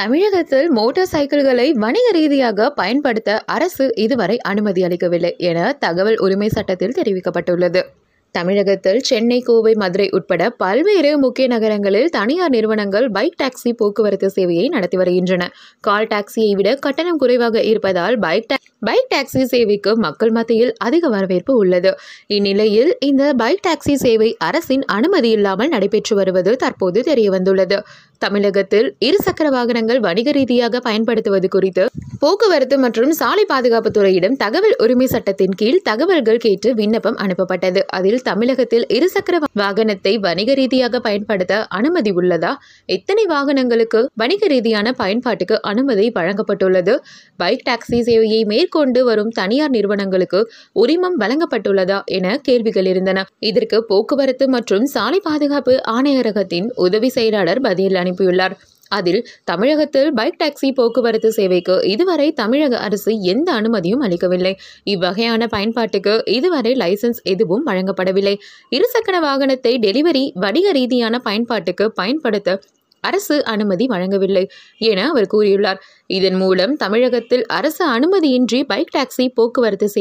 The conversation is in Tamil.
தமிழகத்தில் மோட்டார் சைக்கிள்களை வணிக ரீதியாக பயன்படுத்த அரசு இதுவரை அனுமதி அளிக்கவில்லை என தகவல் உரிமை சட்டத்தில் தெரிவிக்கப்பட்டுள்ளது தமிழகத்தில் சென்னை கோவை மதுரை உட்பட பல்வேறு முக்கிய நகரங்களில் தனியார் நிறுவனங்கள் பைக் டாக்ஸி போக்குவரத்து சேவையை நடத்தி வருகின்றன கால் டாக்ஸியை விட கட்டணம் குறைவாக இருப்பதால் பைக் பைக் டாக்ஸி சேவைக்கு மக்கள் மத்தியில் அதிக வரவேற்பு உள்ளது இந்நிலையில் இந்த பைக் டாக்ஸி சேவை அரசின் அனுமதி இல்லாமல் நடைபெற்று வருவது தற்போது தெரியவந்துள்ளது தமிழகத்தில் இருசக்கர வாகனங்கள் வணிக ரீதியாக பயன்படுத்துவது குறித்து போக்குவரத்து மற்றும் சாலை பாதுகாப்பு துறையிடம் தகவல் உரிமை சட்டத்தின் கீழ் தகவல்கள் கேட்டு விண்ணப்பம் அனுப்பப்பட்டது அதில் தமிழகத்தில் இருசக்கர வாகனத்தை வணிக ரீதியாக பயன்படுத்த அனுமதி உள்ளதா எத்தனை வாகனங்களுக்கு வணிக ரீதியான பயன்பாட்டுக்கு அனுமதி வழங்கப்பட்டுள்ளது பைக் டாக்ஸி சேவையை மேற்கொண்டு வரும் தனியார் நிறுவனங்களுக்கு உரிமம் வழங்கப்பட்டுள்ளதா என கேள்விகள் இருந்தன இதற்கு போக்குவரத்து மற்றும் சாலை பாதுகாப்பு ஆணையரகத்தின் உதவி செயலாளர் பதில் அனுப்பியுள்ளார் அதில் தமிழகத்தில் பைக் டாக்ஸி போக்குவரத்து சேவைக்கு இதுவரை தமிழக அரசு எந்த அனுமதியும் அளிக்கவில்லை இவ்வகையான பயன்பாட்டுக்கு இதுவரை லைசன்ஸ் எதுவும் வழங்கப்படவில்லை இருசக்கர வாகனத்தை டெலிவரி வணிக ரீதியான பயன்பாட்டுக்கு பயன்படுத்த அரசு அனுமதி வழங்கவில்லை என அவர் கூறியுள்ளார் இதன் மூலம் தமிழகத்தில் அரசு அனுமதியின்றி பைக் டாக்ஸி போக்குவரத்து